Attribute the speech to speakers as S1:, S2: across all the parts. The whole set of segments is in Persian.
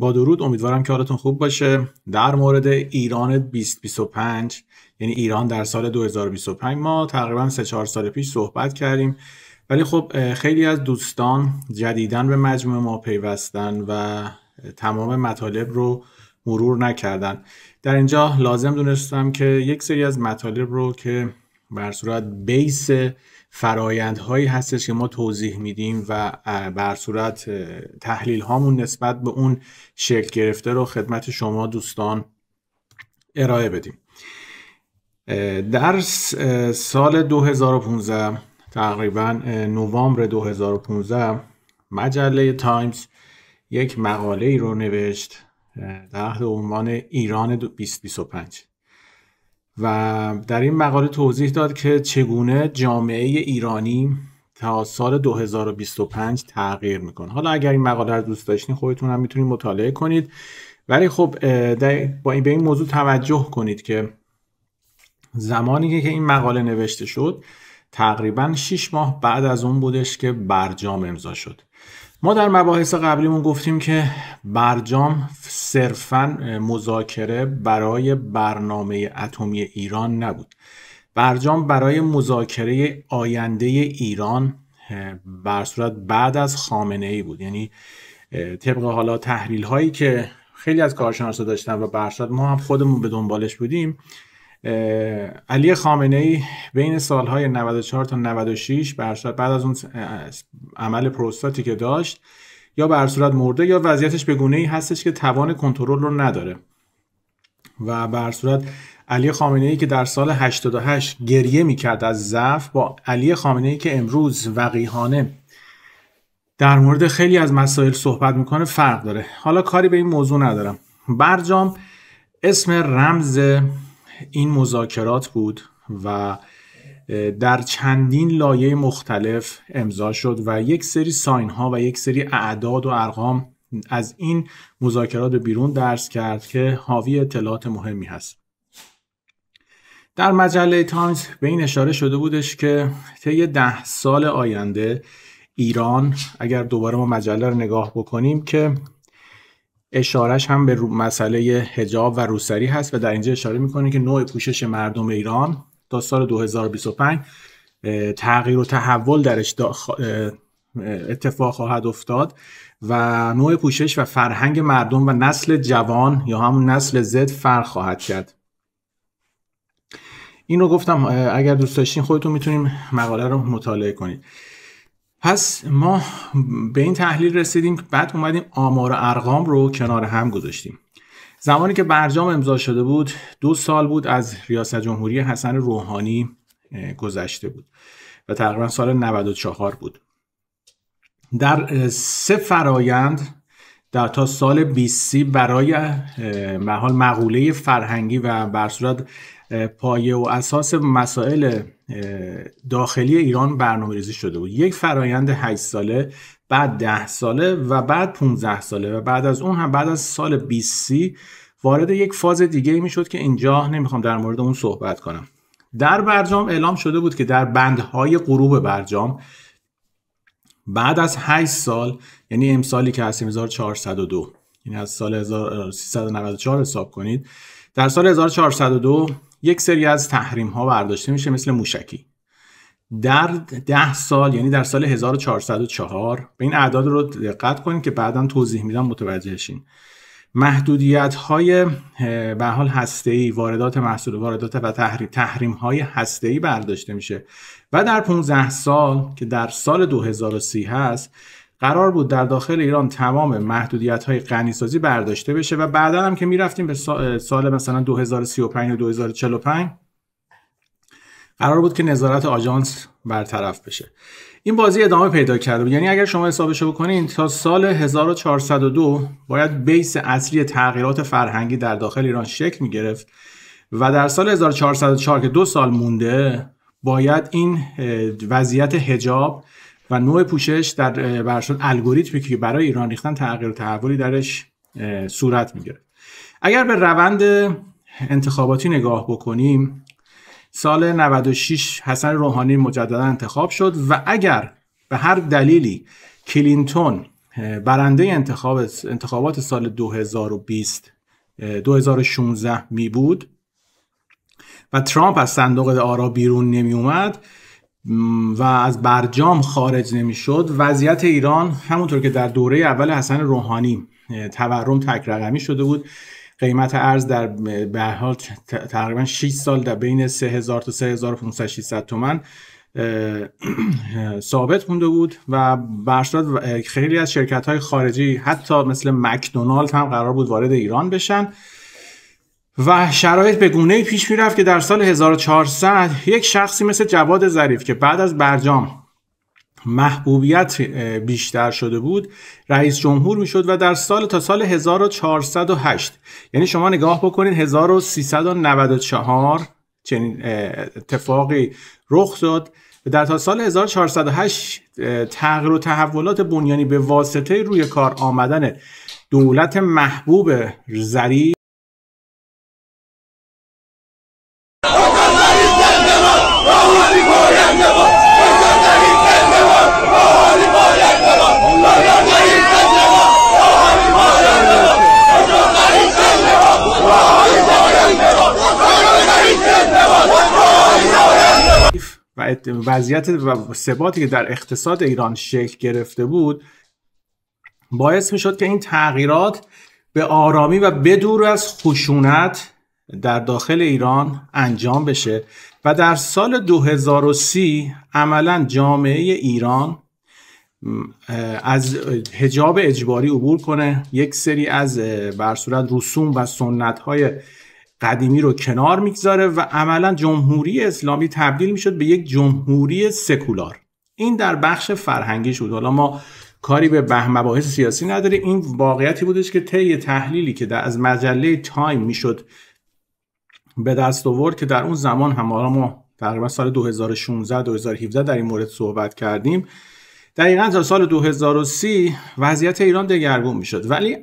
S1: با درود امیدوارم که حالتون خوب باشه در مورد ایران 2025 یعنی ایران در سال 2025 ما تقریبا 3 4 سال پیش صحبت کردیم ولی خب خیلی از دوستان جدیدن به مجموع ما پیوستن و تمام مطالب رو مرور نکردن در اینجا لازم دونستم که یک سری از مطالب رو که بر صورت بیس فرایندهایی هستش که ما توضیح میدیم و بر صورت تحلیل هامون نسبت به اون شکل گرفته رو خدمت شما دوستان ارائه بدیم در سال 2015 تقریبا نوامبر 2015 مجله تایمز یک مقاله ای رو نوشت تحت عنوان ایران 2025 و در این مقاله توضیح داد که چگونه جامعه ایرانی تا سال 2025 تغییر میکنه حالا اگر این مقاله رو دوست داشتین خودتون هم میتونید مطالعه کنید ولی خب با این به این موضوع توجه کنید که زمانی که این مقاله نوشته شد تقریبا 6 ماه بعد از اون بودش که برجام امضا شد ما در مباحث قبلیمون گفتیم که برجام صرفا مذاکره برای برنامه اتمی ایران نبود برجام برای مذاکره آینده ایران بر صورت بعد از خامنه ای بود یعنی طبق حالا تحلیل هایی که خیلی از کارشناسا داشتن و بر ما هم خودمون به دنبالش بودیم علی خامنه ای بین سالهای 94 تا 96 بعد از اون عمل پروستاتی که داشت یا به صورت مرده یا وضعیتش به گونه ای هستش که توان کنترل رو نداره و برصورت علی خامنه ای که در سال 88 گریه میکرد از ضعف با علی خامنه ای که امروز وقیهانه در مورد خیلی از مسائل صحبت میکنه فرق داره حالا کاری به این موضوع ندارم برجام اسم رمز این مذاکرات بود و در چندین لایه مختلف امضا شد و یک سری ساین ها و یک سری اعداد و ارقام از این مذاکرات بیرون درس کرد که حاوی اطلاعات مهمی هست در مجله تایمز به این اشاره شده بودش که طی ده سال آینده ایران اگر دوباره ما مجله رو نگاه بکنیم که اشارش هم به مسئله هجاب و روسری هست و در اینجا اشاره میکنه که نوع پوشش مردم ایران تا سال 2025 تغییر و تحول درش اتفاق خواهد افتاد و نوع پوشش و فرهنگ مردم و نسل جوان یا همون نسل زد فرق خواهد کرد این رو گفتم اگر دوست داشتین خودتون میتونیم مقاله رو مطالعه کنید پس ما به این تحلیل رسیدیم که بعد اومدیم آمار و ارقام رو کنار هم گذاشتیم زمانی که برجام امضا شده بود دو سال بود از ریاست جمهوری حسن روحانی گذشته بود و تقریبا سال 94 بود در سه فرایند در تا سال 20 برای محال مقوله فرهنگی و برصورت پایه و اساس مسائل داخلی ایران برنامه ریزی شده بود یک فرایند 8 ساله بعد 10 ساله و بعد 15 ساله و بعد از اون هم بعد از سال 20 وارد یک فاز دیگه می شد که اینجا نمیخوام در مورد اون صحبت کنم در برجام اعلام شده بود که در بندهای غروب برجام بعد از 8 سال یعنی امسالی که هستیم 1402 یعنی از سال 1394 حساب کنید در سال 1402 یک سری از تحریم ها برداشته میشه مثل موشکی در ده سال یعنی در سال 1404 به این اعداد رو دقت کنید که بعدا توضیح میدم متوجهشین محدودیت های به حال هسته ای واردات محصول واردات و تحریم های هسته ای برداشته میشه و در 15 سال که در سال 2030 هست قرار بود در داخل ایران تمام محدودیت های غنیسازی برداشته بشه و بعدا هم که میرفتیم به سال مثلا 2035 و 2045 قرار بود که نظارت آژانس برطرف بشه این بازی ادامه پیدا کرده بود یعنی اگر شما حسابش بکنید تا سال 1402 باید بیس اصلی تغییرات فرهنگی در داخل ایران شکل گرفت و در سال 1404 که دو سال مونده باید این وضعیت هجاب و نوع پوشش در برشون الگوریتمی که برای ایران ریختن تغییر و تحولی درش صورت میگیره اگر به روند انتخاباتی نگاه بکنیم سال 96 حسن روحانی مجددا انتخاب شد و اگر به هر دلیلی کلینتون برنده انتخابات انتخابات سال 2020 2016 می بود و ترامپ از صندوق آرا بیرون نمی اومد و از برجام خارج نمیشد وضعیت ایران همونطور که در دوره اول حسن روحانی تورم تک رقمی شده بود قیمت ارز در به حال تقریبا 6 سال در بین 3000 تا 3500 600 تومن ثابت مونده بود و برشتاد خیلی از شرکت های خارجی حتی مثل مکدونالد هم قرار بود وارد ایران بشن و شرایط به گونه پیش رفت که در سال 1400 یک شخصی مثل جواد ظریف که بعد از برجام محبوبیت بیشتر شده بود رئیس جمهور میشد و در سال تا سال 1408 یعنی شما نگاه بکنید 1394 چنین اتفاقی رخ داد و در تا سال 1408 تغییر و تحولات بنیانی به واسطه روی کار آمدن دولت محبوب ظریف و وضعیت و ثباتی که در اقتصاد ایران شکل گرفته بود باعث می شد که این تغییرات به آرامی و بدور از خشونت در داخل ایران انجام بشه و در سال 2030 عملا جامعه ایران از هجاب اجباری عبور کنه یک سری از برصورت رسوم و سنت های قدیمی رو کنار میگذاره و عملا جمهوری اسلامی تبدیل میشد به یک جمهوری سکولار این در بخش فرهنگی شد حالا ما کاری به مباحث سیاسی نداریم این واقعیتی بودش که طی تحلیلی که از مجله تایم میشد به دست آورد که در اون زمان هم ما تقریبا سال 2016 2017 در این مورد صحبت کردیم دقیقا تا سال 2030 وضعیت ایران دگرگون میشد ولی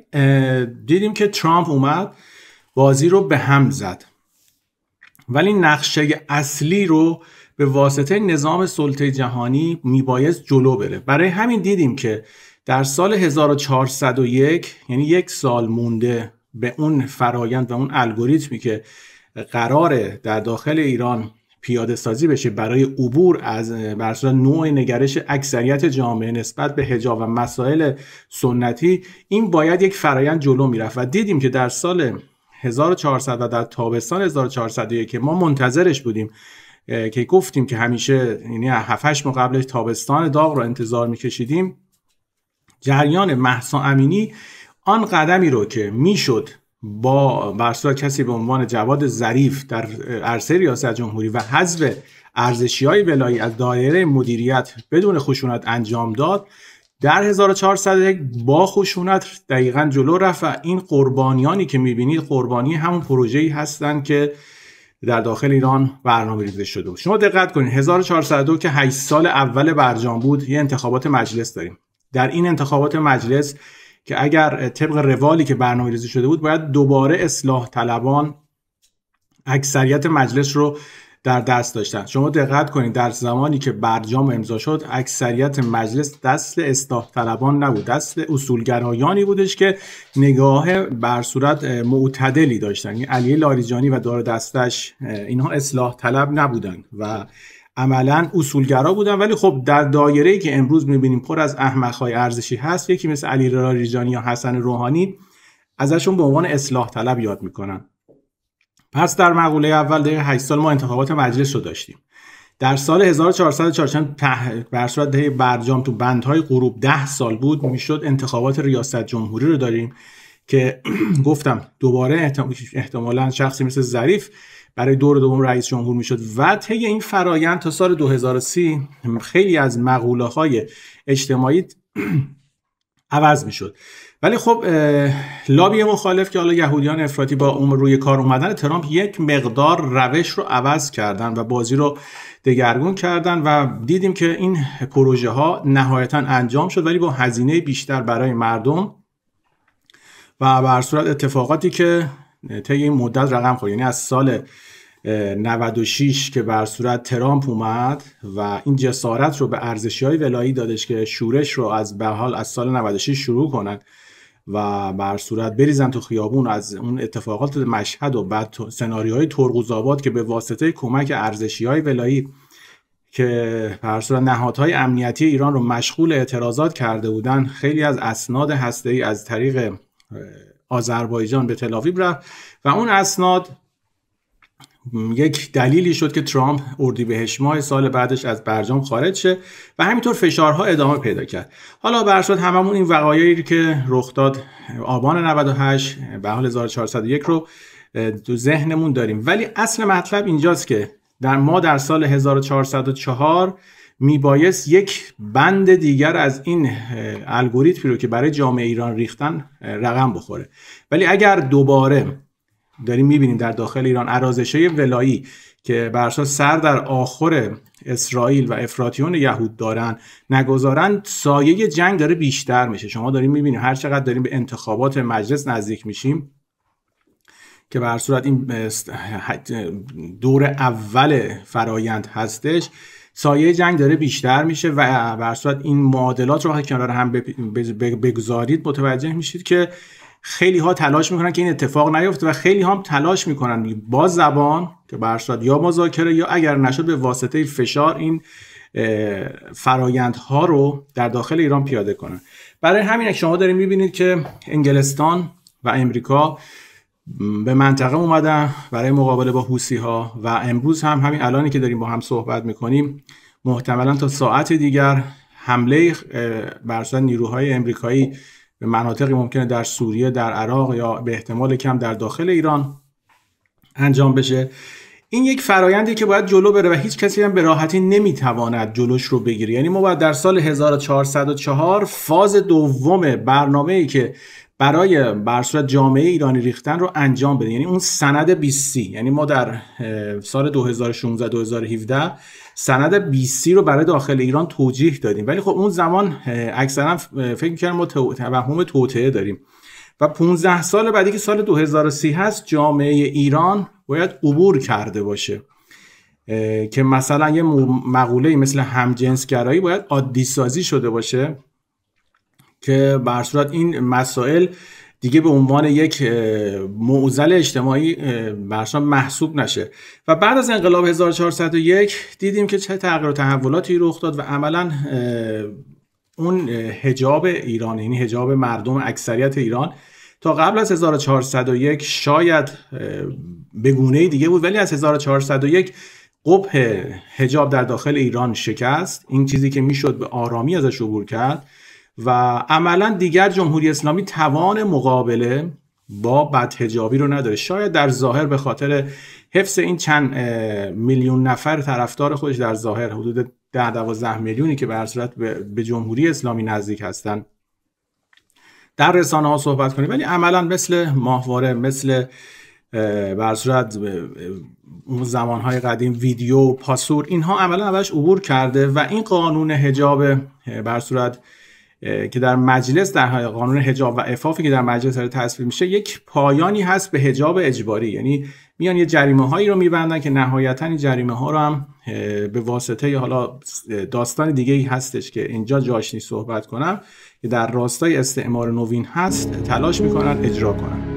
S1: دیدیم که ترامپ اومد بازی رو به هم زد ولی نقشه اصلی رو به واسطه نظام سلطه جهانی می میبایست جلو بره برای همین دیدیم که در سال 1401 یعنی یک سال مونده به اون فرایند و اون الگوریتمی که قرار در داخل ایران پیاده سازی بشه برای عبور از برصورت نوع نگرش اکثریت جامعه نسبت به هجاب و مسائل سنتی این باید یک فرایند جلو میرفت و دیدیم که در سال 1400 و در تابستان 1401 که ما منتظرش بودیم که گفتیم که همیشه یعنی 7 ماه قبلش تابستان داغ رو انتظار میکشیدیم جریان محسا امینی آن قدمی رو که میشد با برصورت کسی به عنوان جواد ظریف در عرصه ریاست جمهوری و حذف ارزشی های ولایی از دایره مدیریت بدون خشونت انجام داد در 1401 با خشونت دقیقا جلو رفت و این قربانیانی که میبینید قربانی همون پروژه ای هستند که در داخل ایران برنامه ریزه شده شما دقت کنید 1402 که 8 سال اول برجام بود یه انتخابات مجلس داریم در این انتخابات مجلس که اگر طبق روالی که برنامه ریزی شده بود باید دوباره اصلاح طلبان اکثریت مجلس رو در دست داشتن شما دقت کنید در زمانی که برجام امضا شد اکثریت مجلس دست اصلاح طلبان نبود دست اصولگرایانی بودش که نگاه بر صورت معتدلی داشتن یعنی علی لاریجانی و دار دستش اینها اصلاح طلب نبودن و عملا اصولگرا بودن ولی خب در دایره ای که امروز میبینیم پر از احمقهای ارزشی هست یکی مثل علی ریجانی یا حسن روحانی ازشون به عنوان اصلاح طلب یاد میکنن پس در مقوله اول دقیقه 8 سال ما انتخابات مجلس رو داشتیم در سال 1444 بر صورت برجام تو بندهای غروب 10 سال بود میشد انتخابات ریاست جمهوری رو داریم که گفتم دوباره احتمالا شخصی مثل ظریف برای دور دوم رئیس جمهور میشد و طی این فرایند تا سال 2030 خیلی از مقوله های اجتماعی عوض میشد ولی خب لابی مخالف که حالا یهودیان افراطی با عمر روی کار اومدن ترامپ یک مقدار روش رو عوض کردن و بازی رو دگرگون کردن و دیدیم که این پروژه ها نهایتا انجام شد ولی با هزینه بیشتر برای مردم و بر صورت اتفاقاتی که طی این مدت رقم خورد یعنی از سال 96 که بر صورت ترامپ اومد و این جسارت رو به ارزشی های ولایی دادش که شورش رو از به حال از سال 96 شروع کنن و بر صورت بریزن تو خیابون از اون اتفاقات مشهد و بعد سناریوهای ترقوزآباد که به واسطه کمک ارزشی های ولایی که بر صورت نهادهای امنیتی ایران رو مشغول اعتراضات کرده بودن خیلی از اسناد ای از طریق آذربایجان به تلاویب رفت و اون اسناد یک دلیلی شد که ترامپ بهش ماه سال بعدش از برجام خارج شه و همینطور فشارها ادامه پیدا کرد حالا برشد هممون این وقایعی که رخ داد آبان 98 به حال 1401 رو تو ذهنمون داریم ولی اصل مطلب اینجاست که در ما در سال 1404 میبایست یک بند دیگر از این الگوریتمی رو که برای جامعه ایران ریختن رقم بخوره ولی اگر دوباره داریم میبینیم در داخل ایران عرازشه ولایی که برسا سر در آخر اسرائیل و افراتیون یهود دارن نگذارن سایه جنگ داره بیشتر میشه شما داریم میبینیم هر چقدر داریم به انتخابات مجلس نزدیک میشیم که به صورت این دور اول فرایند هستش سایه جنگ داره بیشتر میشه و بر این معادلات رو کنار هم بگذارید متوجه میشید که خیلی ها تلاش میکنن که این اتفاق نیفته و خیلی ها هم تلاش میکنن با زبان که بر یا مذاکره یا اگر نشد به واسطه فشار این فرایندها رو در داخل ایران پیاده کنن برای همین شما دارید میبینید که انگلستان و امریکا به منطقه اومدن برای مقابله با حوسی ها و امروز هم همین الانی که داریم با هم صحبت میکنیم محتملا تا ساعت دیگر حمله برسن نیروهای امریکایی به مناطقی ممکنه در سوریه در عراق یا به احتمال کم در داخل ایران انجام بشه این یک فرایندی که باید جلو بره و هیچ کسی هم به راحتی نمیتواند جلوش رو بگیره یعنی ما باید در سال 1404 فاز دوم برنامه ای که برای برصورت جامعه ایرانی ریختن رو انجام بده یعنی اون سند 20 یعنی ما در سال 2016 2017 سند 20 رو برای داخل ایران توجیه دادیم ولی خب اون زمان اکثرا فکر می‌کردم ما توهم توطعه داریم و 15 سال بعدی که سال 2030 هست جامعه ایران باید عبور کرده باشه که مثلا یه مقوله مثل همجنسگرایی باید عادی سازی شده باشه که به صورت این مسائل دیگه به عنوان یک معضل اجتماعی برشان محسوب نشه و بعد از انقلاب 1401 دیدیم که چه تغییر و تحولاتی رخ داد و عملا اون هجاب ایران یعنی هجاب مردم اکثریت ایران تا قبل از 1401 شاید به گونه دیگه بود ولی از 1401 قبه هجاب در داخل ایران شکست این چیزی که میشد به آرامی ازش عبور کرد و عملا دیگر جمهوری اسلامی توان مقابله با بدهجابی رو نداره شاید در ظاهر به خاطر حفظ این چند میلیون نفر طرفدار خودش در ظاهر حدود 10 12 میلیونی که به صورت به جمهوری اسلامی نزدیک هستن در رسانه ها صحبت کنیم ولی عملا مثل ماهواره مثل بر صورت زمانهای قدیم ویدیو پاسور اینها عملا اولش عبور کرده و این قانون هجاب بر صورت که در مجلس در قانون حجاب و افافی که در مجلس داره تصویر میشه یک پایانی هست به حجاب اجباری یعنی میان یه جریمه هایی رو میبندن که نهایتا این جریمه ها رو هم به واسطه حالا داستان دیگه ای هستش که اینجا جاشنی نیست صحبت کنم که در راستای استعمار نوین هست تلاش میکنن اجرا کنن